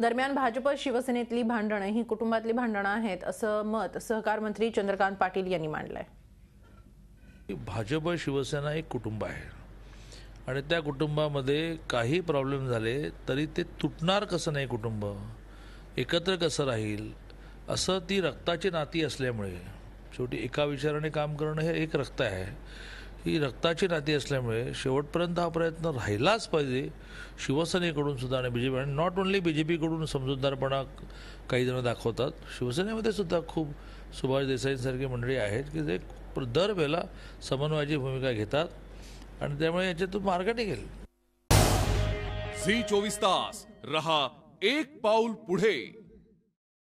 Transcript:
दरम्यान भाजप शिवसेनेतली भांडणं ही कुटुंबातली भांडणं आहेत असं मत सहकार मंत्री चंद्रकांत पाटील यांनी मांडलंय भाजप शिवसेना एक कुटुंब आहे आणि त्या कुटुंबामध्ये काही प्रॉब्लेम झाले तरी ते तुटणार कसं नाही कुटुंब एकत्र कसं राहील असं ती रक्ताची नाती असल्यामुळे शेवटी एका विचाराने काम करणं हे एक रक्त आहे ही रक्ताची नाती असल्यामुळे शेवटपर्यंत हा प्रयत्न राहिलाच पाहिजे शिवसेनेकडून सुद्धा आणि बी जे पी आणि नॉट ओन्ली बी जे पीकडून समजूतदारपणा काही जण दाखवतात शिवसेनेमध्ये सुद्धा खूप सुभाष देसाईंसारखी मंडळी आहेत की जे दरवेळेला समन्वयाची भूमिका घेतात आणि त्यामुळे याच्यातून मार्ग निघेल झी चोवीस तास रहा एक पाऊल पुढे